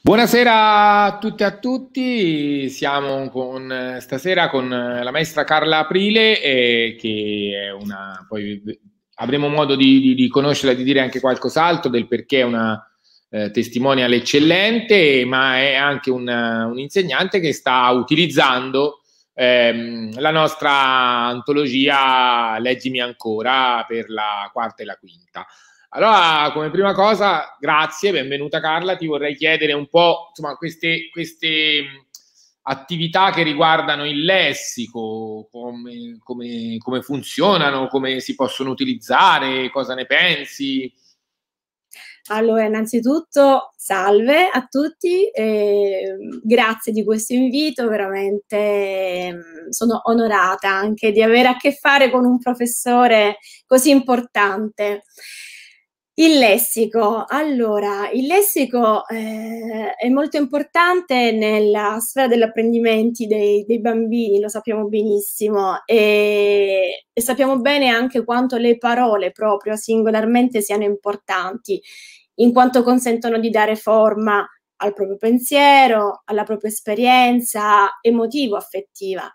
Buonasera a tutti e a tutti, siamo con, stasera con eh, la maestra Carla Aprile eh, che è una, poi avremo modo di, di, di conoscerla e di dire anche qualcos'altro del perché è una eh, testimonial eccellente, ma è anche una, un insegnante che sta utilizzando ehm, la nostra antologia Leggimi ancora per la quarta e la quinta. Allora, come prima cosa, grazie, benvenuta Carla, ti vorrei chiedere un po' insomma, queste, queste attività che riguardano il lessico, come, come, come, funzionano, come si possono utilizzare, cosa ne pensi? Allora, innanzitutto salve a tutti, eh, grazie di questo invito, veramente eh, sono onorata anche di avere a che fare con un professore così importante. Il lessico. Allora, il lessico eh, è molto importante nella sfera dell'apprendimento dei, dei, bambini, lo sappiamo benissimo, e, e, sappiamo bene anche quanto le parole proprio singolarmente siano importanti, in quanto consentono di dare forma al proprio pensiero, alla propria esperienza emotivo-affettiva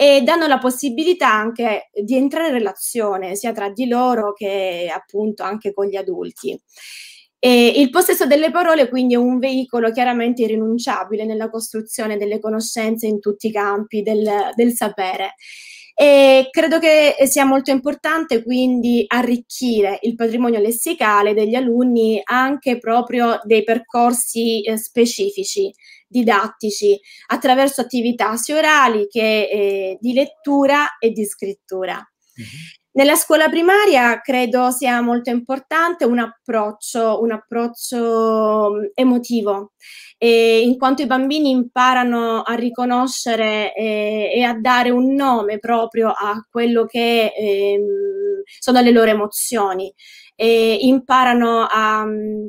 e danno la possibilità anche di entrare in relazione sia tra di loro che appunto anche con gli adulti. E il possesso delle parole quindi è un veicolo chiaramente irrinunciabile nella costruzione delle conoscenze in tutti i campi del, del sapere. E credo che sia molto importante quindi arricchire il patrimonio lessicale degli alunni anche proprio dei percorsi eh, specifici didattici attraverso attività sia orali che eh, di lettura e di scrittura. Mm-hmm. Nella scuola primaria credo sia molto importante un approccio, un approccio mm, emotivo, eh, in quanto i bambini imparano a riconoscere eh, e a dare un nome proprio a quello che eh, sono le loro emozioni, imparano a, mm,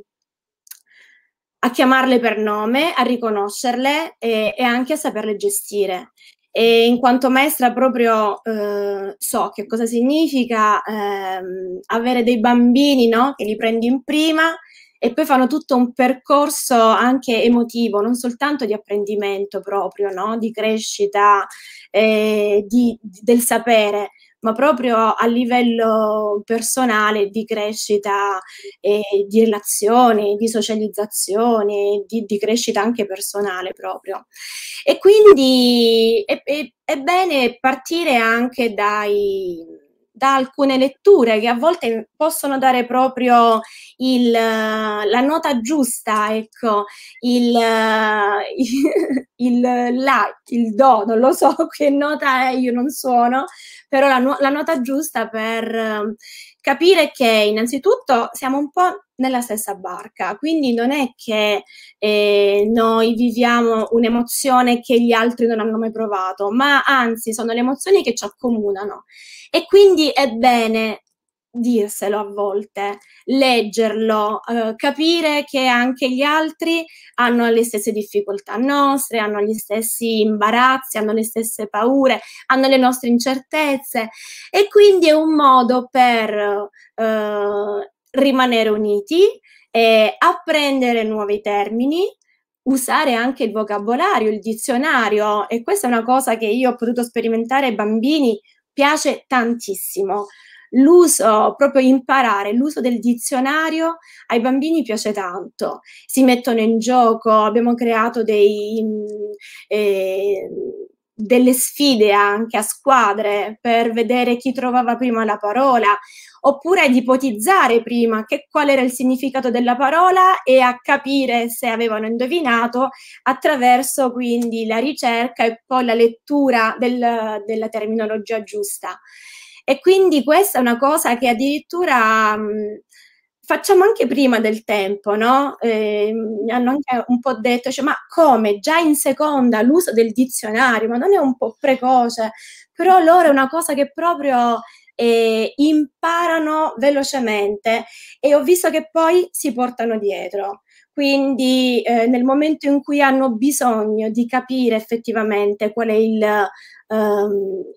a chiamarle per nome, a riconoscerle e, e anche a saperle gestire. E in quanto maestra proprio eh, so che cosa significa ehm, avere dei bambini no? che li prendi in prima, e poi fanno tutto un percorso anche emotivo, non soltanto di apprendimento proprio, no? di crescita, eh, di, del sapere, ma proprio a livello personale di crescita, eh, di relazioni, di socializzazione, di, di, crescita anche personale proprio. E quindi è, è, è bene partire anche dai da alcune letture che a volte possono dare proprio il, la nota giusta, ecco, il, il, la, il do, non lo so che nota è, io non suono, però la, la nota giusta per capire che innanzitutto siamo un po' nella stessa barca, quindi non è che eh, noi viviamo un'emozione che gli altri non hanno mai provato, ma anzi sono le emozioni che ci accomunano e quindi è bene dirselo a volte, leggerlo, eh, capire che anche gli altri hanno le stesse difficoltà nostre, hanno gli stessi imbarazzi, hanno le stesse paure, hanno le nostre incertezze e quindi è un modo per eh, rimanere uniti e apprendere nuovi termini usare anche il vocabolario, il dizionario e questa è una cosa che io ho potuto sperimentare ai bambini piace tantissimo l'uso, proprio imparare l'uso del dizionario ai bambini piace tanto, si mettono in gioco, abbiamo creato dei... Eh, delle sfide anche a squadre per vedere chi trovava prima la parola, oppure ad ipotizzare prima che, qual era il significato della parola e a capire se avevano indovinato attraverso quindi la ricerca e poi la lettura del, della terminologia giusta. E quindi questa è una cosa che addirittura... Mh, mm, facciamo anche prima del tempo, no? Eh, hanno anche un po' detto, cioè, ma come? Già in seconda l'uso del dizionario, ma non è un po' precoce? Però loro è una cosa che proprio eh, imparano velocemente e ho visto che poi si portano dietro. Quindi eh, nel momento in cui hanno bisogno di capire effettivamente qual è il, ehm,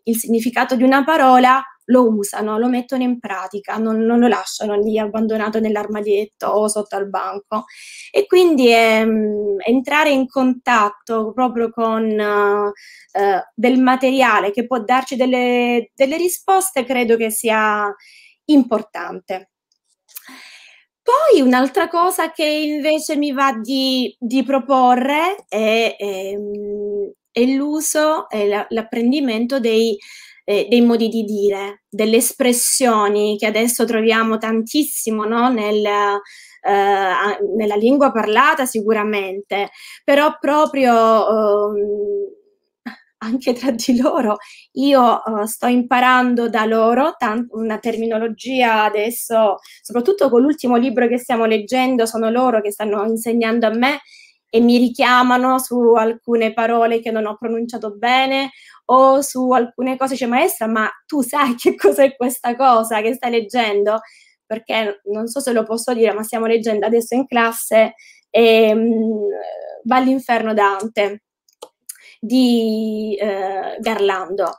il significato di una parola, lo usano, lo mettono in pratica, non, non lo lasciano lì abbandonato nell'armadietto o sotto al banco. E quindi ehm, entrare in contatto proprio con eh, del materiale che può darci delle, delle risposte credo che sia importante. Poi un'altra cosa che invece mi va di, di proporre è, è, ehm, è l'uso e l'apprendimento dei eh, dei modi di dire, delle espressioni che adesso troviamo tantissimo no? Nel, eh, nella lingua parlata sicuramente, però proprio eh, anche tra di loro. Io uh, sto imparando da loro tant- una terminologia adesso, soprattutto con l'ultimo libro che stiamo leggendo, sono loro che stanno insegnando a me e mi richiamano su alcune parole che non ho pronunciato bene o su alcune cose, dice maestra, ma tu sai che cos'è questa cosa che stai leggendo? Perché non so se lo posso dire, ma stiamo leggendo adesso in classe e, um, Va all'inferno Dante di eh, Garlando.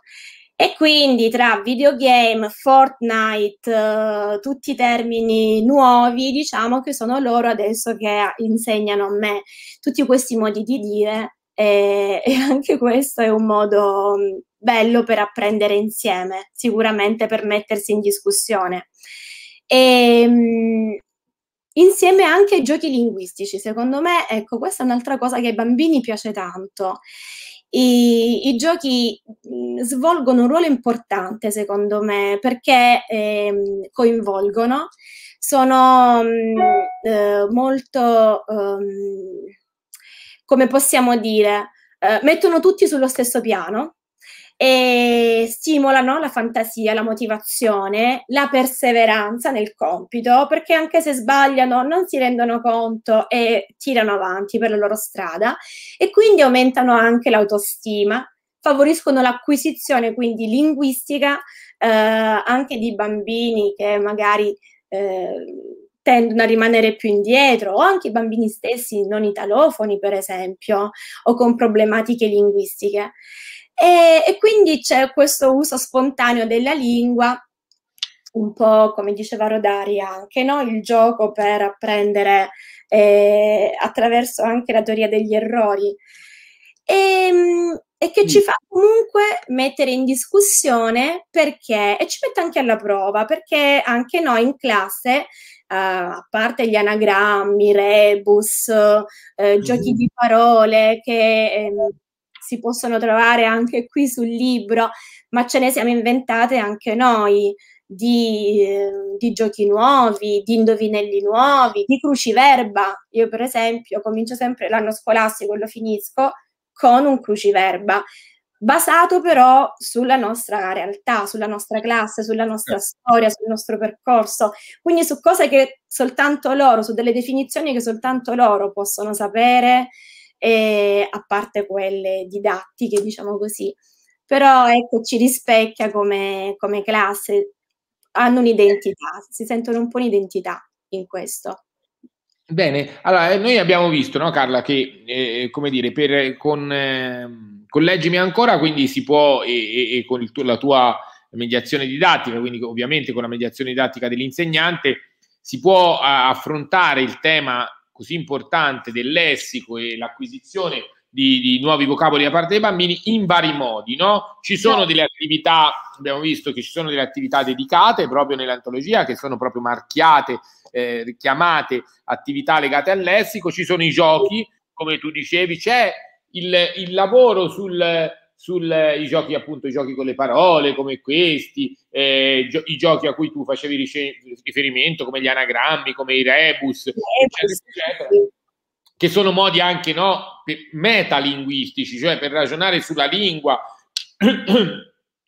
E quindi tra videogame, Fortnite, eh, tutti i termini nuovi, diciamo che sono loro adesso che insegnano a me tutti questi modi di dire e, eh, e anche questo è un modo mm, bello per apprendere insieme, sicuramente per mettersi in discussione. E, mm, insieme anche ai giochi linguistici, secondo me, ecco, questa è un'altra cosa che ai bambini piace tanto i, i giochi mm, svolgono un ruolo importante secondo me perché eh, coinvolgono, sono mm, eh, molto, eh, come possiamo dire, eh, mettono tutti sullo stesso piano e stimolano la fantasia, la motivazione, la perseveranza nel compito, perché anche se sbagliano non si rendono conto e tirano avanti per la loro strada e quindi aumentano anche l'autostima, favoriscono l'acquisizione quindi linguistica eh, anche di bambini che magari eh, tendono a rimanere più indietro o anche i bambini stessi non italofoni per esempio o con problematiche linguistiche. E, e quindi c'è questo uso spontaneo della lingua, un po' come diceva Rodari anche, no? il gioco per apprendere eh, attraverso anche la teoria degli errori. E, ehm, e che ci mm. fa comunque mettere in discussione perché, e ci mette anche alla prova, perché anche noi in classe, uh, a parte gli anagrammi, rebus, uh, giochi mm-hmm. di parole che ehm, si possono trovare anche qui sul libro, ma ce ne siamo inventate anche noi. Di, eh, di, giochi nuovi, di indovinelli nuovi, di cruciverba. Io, per esempio, comincio sempre l'anno scolastico e lo finisco con un cruciverba, basato però sulla nostra realtà, sulla nostra classe, sulla nostra certo. storia, sul nostro percorso, quindi su cose che soltanto loro, su delle definizioni che soltanto loro possono sapere eh, a parte quelle didattiche, diciamo così. Però ecco, ci rispecchia come, come classe, hanno un'identità, si sentono un po' un'identità in questo. Bene, allora eh, noi abbiamo visto, no, Carla, che eh, come dire, per, con, eh, con Leggimi ancora, quindi si può, e, e, e con tu, la tua mediazione didattica, quindi ovviamente con la mediazione didattica dell'insegnante, si può a, affrontare il tema così importante del lessico e l'acquisizione di, di, nuovi vocaboli da parte dei bambini in vari modi, no? Ci sono delle attività, abbiamo visto che ci sono delle attività dedicate proprio nell'antologia che sono proprio marchiate, eh, richiamate attività legate al lessico, ci sono i giochi, come tu dicevi, c'è il, il lavoro sul sui eh, giochi appunto, i giochi con le parole come questi, eh, gio- i giochi a cui tu facevi riferimento come gli anagrammi, come i rebus, eccetera, eccetera, che sono modi anche no, metalinguistici, cioè per ragionare sulla lingua,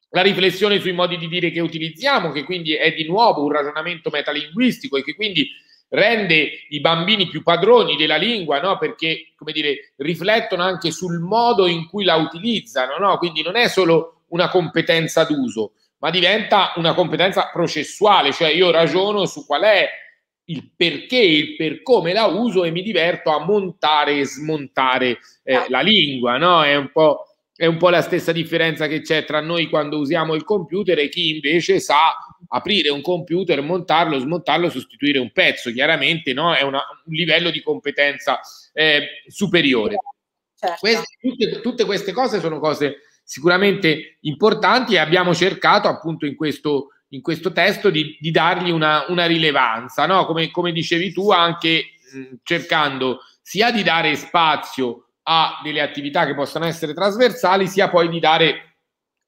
la riflessione sui modi di dire che utilizziamo, che quindi è di nuovo un ragionamento metalinguistico e che quindi rende i bambini più padroni della lingua, no? perché come dire, riflettono anche sul modo in cui la utilizzano, no? quindi non è solo una competenza d'uso, ma diventa una competenza processuale, cioè io ragiono su qual è il perché, il per come la uso e mi diverto a montare e smontare eh, ah. la lingua, no? è un po' È un po' la stessa differenza che c'è tra noi quando usiamo il computer e chi invece sa aprire un computer, montarlo, smontarlo, sostituire un pezzo. Chiaramente no? è una, un livello di competenza eh, superiore. Certo. Queste, tutte, tutte queste cose sono cose sicuramente importanti e abbiamo cercato appunto in questo in questo testo di, di dargli una, una rilevanza, no? come, come, dicevi tu, anche mh, mm, cercando sia di dare spazio a delle attività che possono essere trasversali, sia poi di dare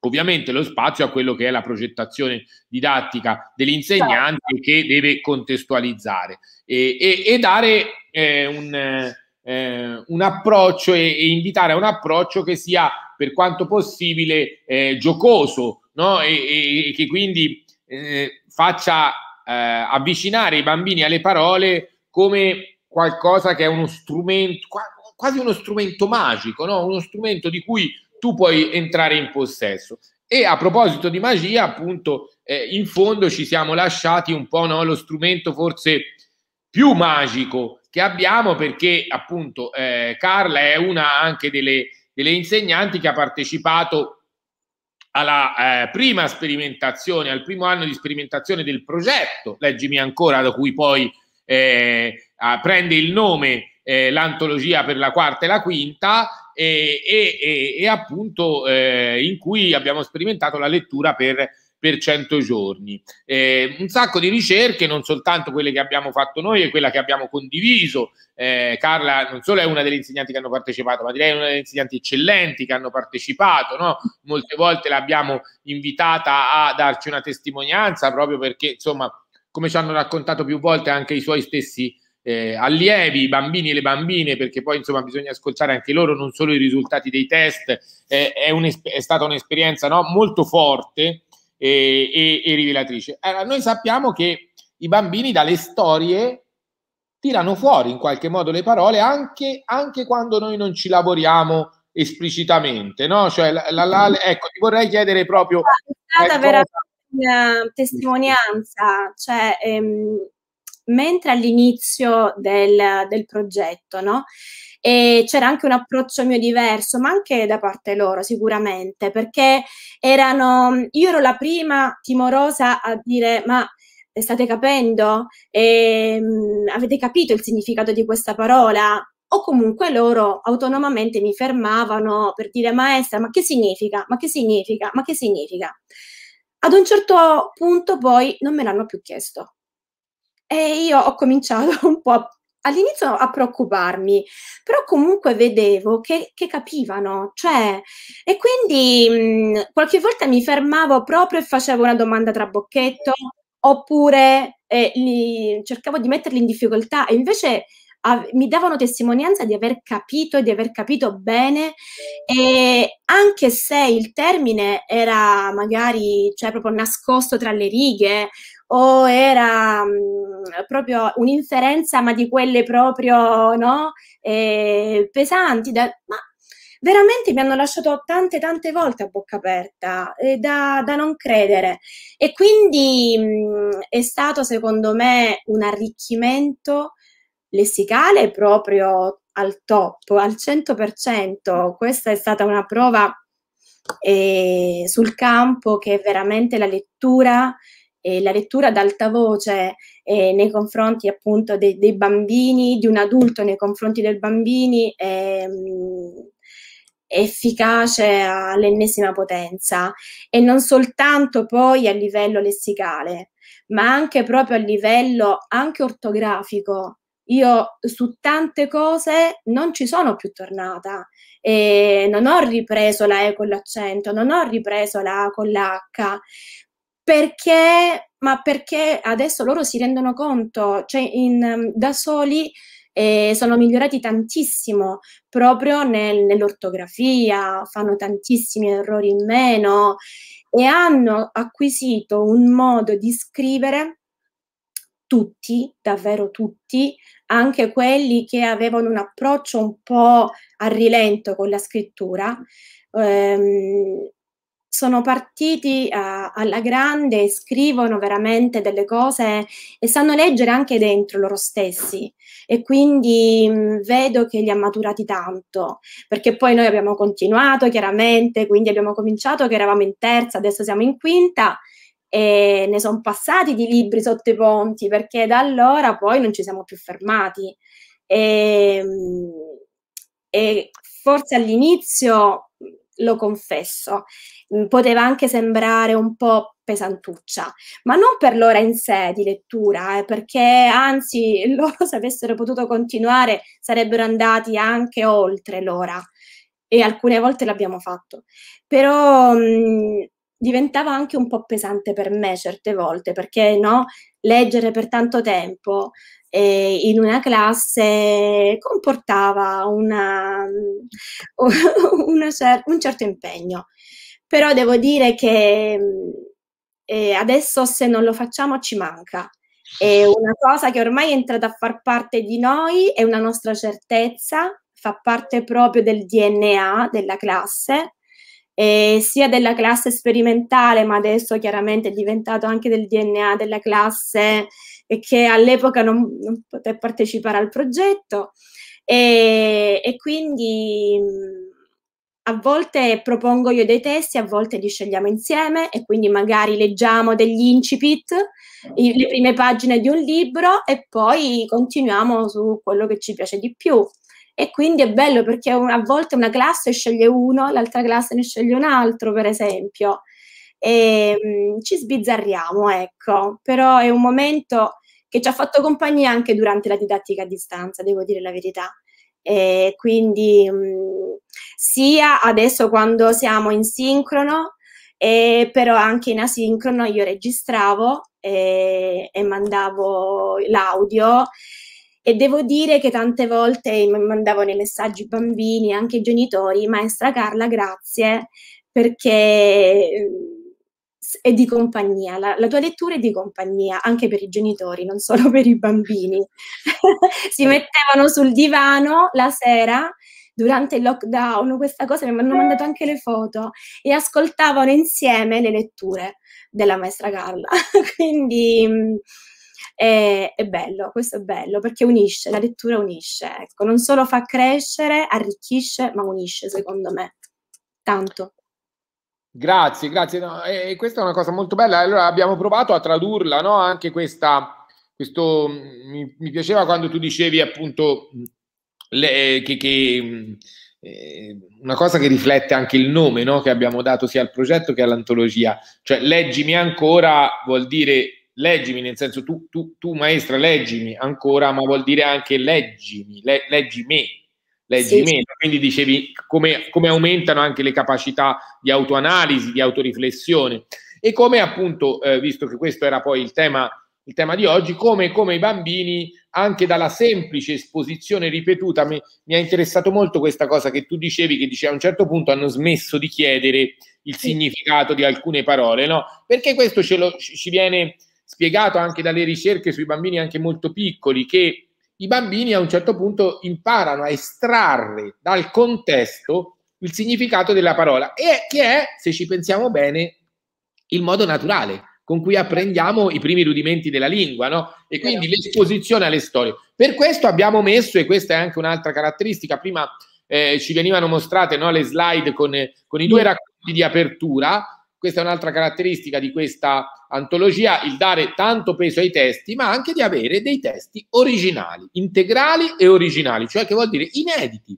ovviamente lo spazio a quello che è la progettazione didattica dell'insegnante certo. che deve contestualizzare e, e, e dare eh, un, eh, un, approccio e, e, invitare a un approccio che sia per quanto possibile eh, giocoso no? e, che quindi eh, faccia eh, avvicinare i bambini alle parole come qualcosa che è uno strumento, quasi uno strumento magico, no? uno strumento di cui tu puoi entrare in possesso. E a proposito di magia, appunto, eh, in fondo ci siamo lasciati un po' no? lo strumento forse più magico che abbiamo perché appunto eh, Carla è una anche delle, delle, insegnanti che ha partecipato alla eh, prima sperimentazione, al primo anno di sperimentazione del progetto, leggimi ancora, da cui poi eh, ah, prende il nome eh, l'antologia per la quarta e la quinta e, e, e appunto eh, in cui abbiamo sperimentato la lettura per, per 100 giorni. Eh, un sacco di ricerche, non soltanto quelle che abbiamo fatto noi e quella che abbiamo condiviso. Eh, Carla non solo è una delle insegnanti che hanno partecipato, ma direi una delle insegnanti eccellenti che hanno partecipato. No? Molte volte l'abbiamo invitata a darci una testimonianza proprio perché, insomma, come ci hanno raccontato più volte anche i suoi stessi eh, allievi, i bambini e le bambine, perché poi insomma bisogna ascoltare anche loro, non solo i risultati dei test, eh, è, un, è, stata un'esperienza no, molto forte e, eh, e, e rivelatrice. Allora, noi sappiamo che i bambini dalle storie tirano fuori in qualche modo le parole anche, anche quando noi non ci lavoriamo esplicitamente, no? Cioè, la, la, la, ecco, ti vorrei chiedere proprio... È stata eh, veramente una testimonianza, cioè ehm, mentre all'inizio del, del progetto, no? E c'era anche un approccio mio diverso, ma anche da parte loro sicuramente, perché erano, io ero la prima timorosa a dire ma state capendo? E, ehm, avete capito il significato di questa parola? O comunque loro autonomamente mi fermavano per dire maestra, ma che significa? Ma che significa? Ma che significa? Ad un certo punto poi non me l'hanno più chiesto e io ho cominciato un po' all'inizio a preoccuparmi, però comunque vedevo che, che capivano, cioè, e quindi mh, mhmm, qualche volta mi fermavo proprio e facevo una domanda tra bocchetto, oppure eh, li, cercavo di metterli in difficoltà e invece mi davano testimonianza di aver capito, e di aver capito bene e anche se il termine era magari cioè, proprio nascosto tra le righe o era mh, mm, proprio un'inferenza, ma di quelle proprio no? eh, pesanti. Da, ma veramente mi hanno lasciato tante tante volte a bocca aperta, eh, da, da, non credere. E quindi mh, mm, è stato secondo me un arricchimento lessicale proprio al top, al 100%. Questa è stata una prova eh, sul campo che veramente la lettura eh, la lettura ad alta voce eh, nei confronti appunto de- dei bambini, di un adulto nei confronti dei bambini è mm, efficace all'ennesima potenza e non soltanto poi a livello lessicale, ma anche proprio a livello anche ortografico, io su tante cose non ci sono più tornata. E non ho ripreso la E con l'accento, non ho ripreso la A con l'H, perché, ma perché adesso loro si rendono conto, cioè in, ehm, da soli eh, sono migliorati tantissimo proprio nel, nell'ortografia, fanno tantissimi errori in meno e hanno acquisito un modo di scrivere tutti, davvero tutti, anche quelli che avevano un approccio un po' a rilento con la scrittura, ehm, sono partiti uh, alla grande, scrivono veramente delle cose e sanno leggere anche dentro loro stessi e quindi mh, mm, vedo che li ha maturati tanto, perché poi noi abbiamo continuato chiaramente, quindi abbiamo cominciato che eravamo in terza, adesso siamo in quinta e ne sono passati di libri sotto i ponti perché da allora poi non ci siamo più fermati. E, ehm, e forse all'inizio lo confesso, mm, poteva anche sembrare un po' pesantuccia, ma non per l'ora in sé di lettura, eh, perché anzi loro se avessero potuto continuare sarebbero andati anche oltre l'ora e alcune volte l'abbiamo fatto, però mh, mm, diventava anche un po' pesante per me certe volte, perché no, leggere per tanto tempo eh, in una classe comportava una, una cer un certo impegno. Però devo dire che eh, adesso se non lo facciamo ci manca. È una cosa che ormai è entrata a far parte di noi, è una nostra certezza, fa parte proprio del DNA della classe, eh, sia della classe sperimentale, ma adesso chiaramente è diventato anche del DNA della classe e che all'epoca non, non poté partecipare al progetto e, e quindi a volte propongo io dei testi, a volte li scegliamo insieme e quindi magari leggiamo degli incipit, i, le prime pagine di un libro e poi continuiamo su quello che ci piace di più. E quindi è bello perché a volte una classe sceglie uno, l'altra classe ne sceglie un altro, per esempio e ehm, mh, ci sbizzarriamo, ecco, però è un momento che ci ha fatto compagnia anche durante la didattica a distanza, devo dire la verità. E quindi mh, mm, sia adesso quando siamo in sincrono, e però anche in asincrono io registravo e, e mandavo l'audio e devo dire che tante volte mandavo nei messaggi i bambini, anche i genitori, maestra Carla, grazie perché mm, è di compagnia, la, la, tua lettura è di compagnia anche per i genitori, non solo per i bambini. si mettevano sul divano la sera durante il lockdown, questa cosa mi hanno mandato anche le foto e ascoltavano insieme le letture della maestra Carla. Quindi mm, è, è, bello, questo è bello perché unisce, la lettura unisce, ecco, non solo fa crescere, arricchisce, ma unisce secondo me tanto. Grazie, grazie. No, e, e questa è una cosa molto bella. Allora abbiamo provato a tradurla, no? Anche questa, questo mm, mi, mi piaceva quando tu dicevi appunto mm, le, eh, che, che mm, eh, una cosa che riflette anche il nome no? che abbiamo dato sia al progetto che all'antologia. Cioè, leggimi ancora vuol dire leggimi, nel senso tu, tu, tu maestra, leggimi ancora, ma vuol dire anche leggimi, le, leggi me, leggi sì, meno. Quindi dicevi come, come, aumentano anche le capacità di autoanalisi, di autoriflessione e come appunto, eh, visto che questo era poi il tema, il tema di oggi, come, come, i bambini anche dalla semplice esposizione ripetuta, mi, mi ha interessato molto questa cosa che tu dicevi, che dice, a un certo punto hanno smesso di chiedere il significato di alcune parole, no? Perché questo ce lo, ci viene spiegato anche dalle ricerche sui bambini anche molto piccoli, che i bambini a un certo punto imparano a estrarre dal contesto il significato della parola e che è, se ci pensiamo bene, il modo naturale con cui apprendiamo i primi rudimenti della lingua, no? E quindi l'esposizione alle storie. Per questo abbiamo messo, e questa è anche un'altra caratteristica, prima eh, ci venivano mostrate no, le slide con, con i due racconti di apertura, questa è un'altra caratteristica di questa antologia, il dare tanto peso ai testi, ma anche di avere dei testi originali, integrali e originali, cioè che vuol dire inediti.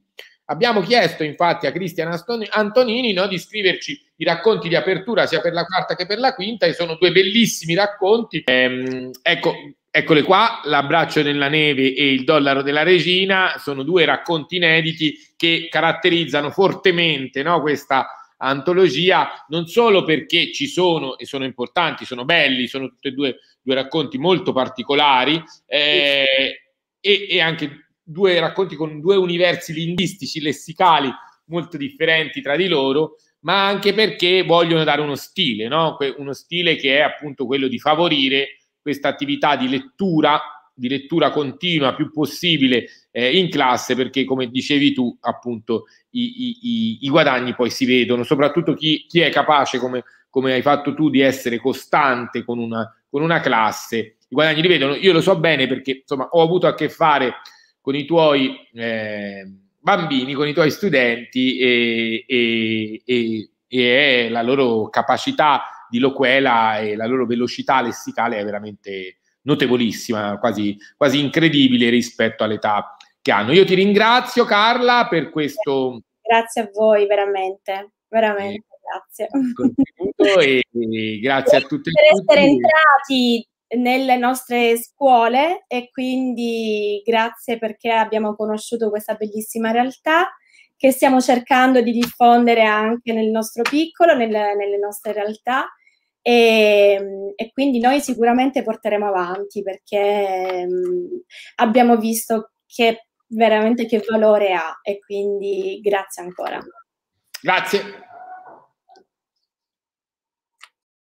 Abbiamo chiesto infatti a Cristian Antonini no, di scriverci i racconti di apertura sia per la quarta che per la quinta e sono due bellissimi racconti. Ehm, ecco, eccole qua, L'abbraccio della neve e Il dollaro della regina sono due racconti inediti che caratterizzano fortemente no, questa antologia, non solo perché ci sono e sono importanti, sono belli, sono tutti e due, due racconti molto particolari eh, e, e, anche due racconti con due universi linguistici, lessicali molto differenti tra di loro, ma anche perché vogliono dare uno stile, no? uno stile che è appunto quello di favorire questa attività di lettura di lettura continua più possibile eh, in classe perché come dicevi tu appunto i, i, i guadagni poi si vedono soprattutto chi, chi è capace come, come, hai fatto tu di essere costante con una, con una classe i guadagni li vedono io lo so bene perché insomma ho avuto a che fare con i tuoi eh, bambini con i tuoi studenti e, e, e, e la loro capacità di loquela e la loro velocità lessicale è veramente notevolissima, quasi, quasi incredibile rispetto all'età che hanno. Io ti ringrazio Carla per questo... Grazie a voi, veramente, veramente. Eh, grazie. E, e grazie a tutti. Per essere entrati nelle nostre scuole e quindi grazie perché abbiamo conosciuto questa bellissima realtà che stiamo cercando di diffondere anche nel nostro piccolo, nel, nelle nostre realtà e, ehm, e quindi noi sicuramente porteremo avanti perché mh, mm, abbiamo visto che veramente che valore ha e quindi grazie ancora. Grazie.